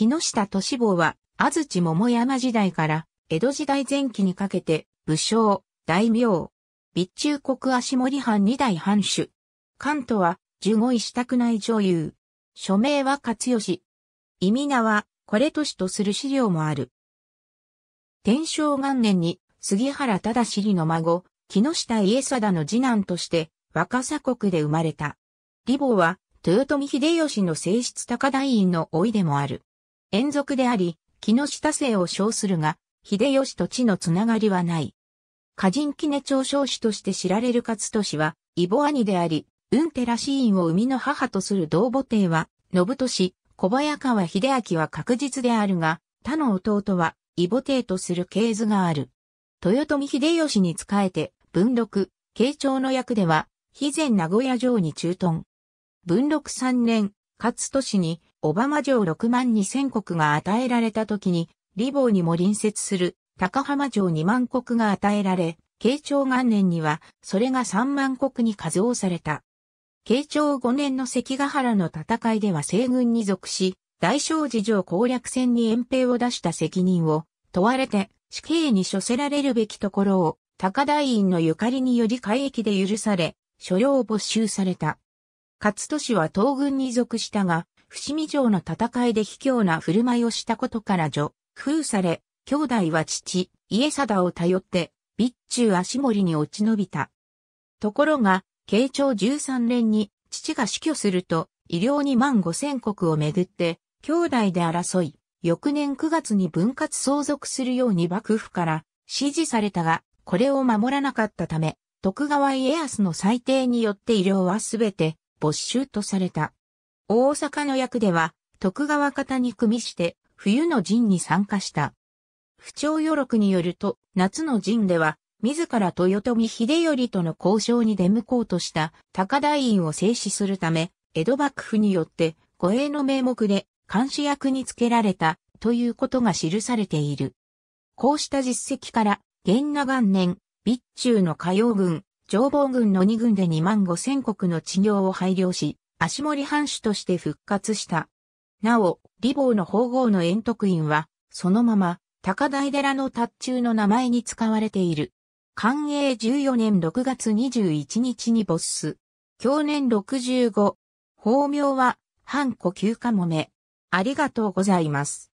木下敏坊は、安土桃山時代から、江戸時代前期にかけて、武将、大名、備中国足森藩二代藩主。関東は、十五位したくない女優。署名は勝義。意味名は、これとしとする資料もある。天正元年に、杉原忠尻の孫、木下家貞の次男として、若狭国で生まれた。李坊は、豊臣秀吉の正室高台院の老いでもある。遠属であり、木下姓を称するが、秀吉と地のつながりはない。歌人記念長少子として知られる勝利は、異母兄であり、運寺寺院を生みの母とする同母帝は、信利、小早川秀明は確実であるが、他の弟は、異母帝とする系図がある。豊臣秀吉に仕えて、文禄、慶長の役では、肥前名古屋城に駐屯。文禄三年、勝利に、オバマ城6万2千国が与えられた時に、リボーにも隣接する高浜城2万国が与えられ、慶長元年にはそれが3万国に数をされた。慶長5年の関ヶ原の戦いでは西軍に属し、大正寺城攻略戦に遠兵を出した責任を問われて死刑に処せられるべきところを高台院のゆかりにより海域で許され、所領を没収された。勝利は東軍に属したが、伏見城の戦いで卑怯な振る舞いをしたことから除、封され、兄弟は父、家貞を頼って、備中足盛に落ち延びた。ところが、慶長13年に父が死去すると、医療2万5千国をめぐって、兄弟で争い、翌年9月に分割相続するように幕府から指示されたが、これを守らなかったため、徳川家康の裁定によって医療はすべて没収とされた。大阪の役では、徳川方に組みして、冬の陣に参加した。不調余録によると、夏の陣では、自ら豊臣秀頼との交渉に出向こうとした高台院を制止するため、江戸幕府によって護衛の名目で監視役につけられたということが記されている。こうした実績から、元那元年、備中の火曜軍、上坊軍の2軍で2万5千国の治療を配慮し、足森藩主として復活した。なお、李坊の法号の円徳院は、そのまま、高台寺の達中の名前に使われている。寛永14年6月21日に没す。去年65。法名は、半古吸かもめ。ありがとうございます。